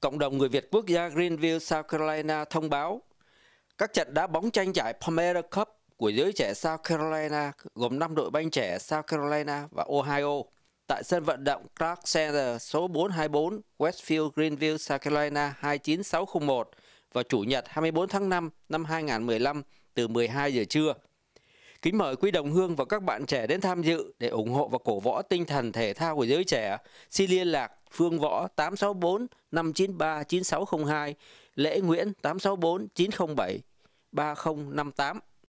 Cộng đồng người Việt quốc gia Greenville, South Carolina thông báo các trận đá bóng tranh giải Palmera Cup của giới trẻ South Carolina gồm 5 đội banh trẻ South Carolina và Ohio tại sân vận động Clark Center số 424 Westfield Greenville, South Carolina 29601 vào Chủ nhật 24 tháng 5 năm 2015 từ 12 giờ trưa. Kính mời quý đồng hương và các bạn trẻ đến tham dự để ủng hộ và cổ võ tinh thần thể thao của giới trẻ. Xin liên lạc Phương Võ 864 593 9602, Lễ Nguyễn 864 907 3058.